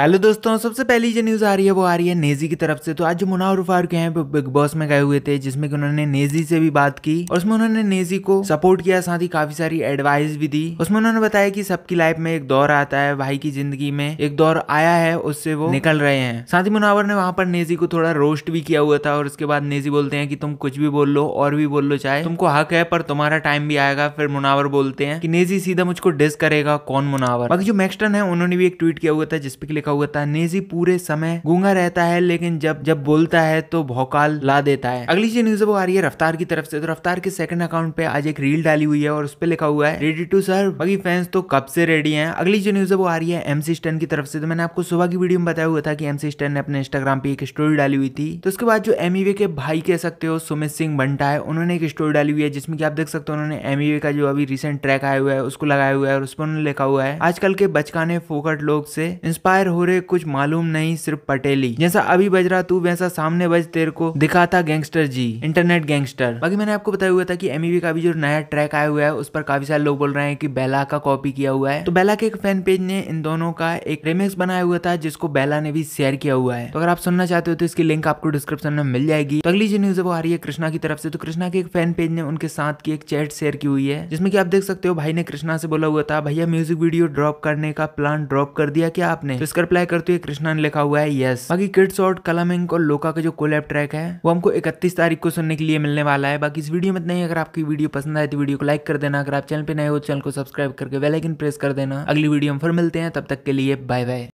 hello दोस्तों सबसे पहली जो न्यूज़ आ रही है वो आ रही है नेजी की तरफ से तो आज जो मुनावर फारूक हैं बिग बॉस में गए हुए थे जिसमें कि उन्होंने नेजी से भी बात की और उसमें उन्होंने नेजी को सपोर्ट किया साथ ही काफी सारी एडवाइस भी दी उसमें उन्होंने बताया कि सबकी लाइफ में एक दौर आता है भाई की जिंदगी में एक दौर आया है उससे वो निकल रहे हैं साथ ही मुनावर ने वहां पर नेजी को थोड़ा रोस्ट भी किया हुआ था और उसके बाद नेजी बोलते हैं कि तुम कुछ भी बोल लो और भी बोल लो चाहे तुमको हक है पर तुम्हारा टाइम भी आएगा फिर मुनावर बोलते हैं कि नेजी सीधा मुझको डिस करेगा कौन मुनावर बाकी जो मैक्सटन है उन्होंने भी एक ट्वीट किया हुआ था जिसपे लिखा अटका हुआ था नेजी पूरे समय गूंगा रहता है लेकिन जब जब बोलता है तो भौकाल ला देता है अगली चीज न्यूज वो आ रही है रफ्तार की तरफ से तो रफ्तार के सेकंड अकाउंट पे आज एक रील डाली हुई है और उस पर लिखा हुआ है रेडी टू सर्व बाकी फैंस तो कब से रेडी है अगली जो न्यूज वो आ रही है एमसी स्टैन की तरफ से तो मैंने आपको सुबह की वीडियो में बताया हुआ था कि एमसी स्टैन ने अपने इंस्टाग्राम पे एक स्टोरी डाली हुई थी तो उसके बाद जो एमईवे के भाई कह सकते हो सुमित सिंह बंटा है उन्होंने एक स्टोरी डाली हुई है जिसमें कि आप देख सकते हो उन्होंने एमईवे का जो अभी रिसेंट ट्रैक आया हुआ है उसको लगाया हुआ है और उस पर उन्होंने लिखा हुआ है आजकल के बचकाने फोकट लोग से इंस्पायर हो हो रहे कुछ मालूम नहीं सिर्फ पटेली जैसा अभी बज रहा तू वैसा सामने बज तेरे को दिखा था गैंगस्टर जी इंटरनेट गैंगस्टर बाकी मैंने आपको बताया हुआ था कि एमईवी e का भी जो नया ट्रैक आया हुआ है उस पर काफी सारे लोग बोल रहे हैं कि बेला का कॉपी किया हुआ है तो बेला के एक फैन पेज ने इन दोनों का एक रेमिक्स बनाया हुआ था जिसको बेला ने भी शेयर किया हुआ है तो अगर आप सुनना चाहते हो तो इसकी लिंक आपको डिस्क्रिप्शन में मिल जाएगी तो अगली जो न्यूज है वो आ रही है कृष्णा की तरफ से तो कृष्णा के एक फैन पेज ने उनके साथ की एक चैट शेयर की हुई है जिसमें कि आप देख सकते हो भाई ने कृष्णा से बोला हुआ था भैया म्यूजिक वीडियो ड्रॉप करने का प्लान ड्रॉप कर दिया क्या आपने तो इसका उसका रिप्लाई करते हुए कृष्णा ने लिखा हुआ है यस बाकी किड्स और कलामिंग और लोका का जो कोलैब ट्रैक है वो हमको इकतीस तारीख को सुनने के लिए मिलने वाला है बाकी इस वीडियो में नहीं अगर आपकी वीडियो पसंद आए तो वीडियो को लाइक कर देना अगर आप चैनल पर नए हो तो चैनल को सब्सक्राइब करके वेलाइकन प्रेस कर देना अगली वीडियो हम फिर मिलते हैं तब तक के लिए बाय बाय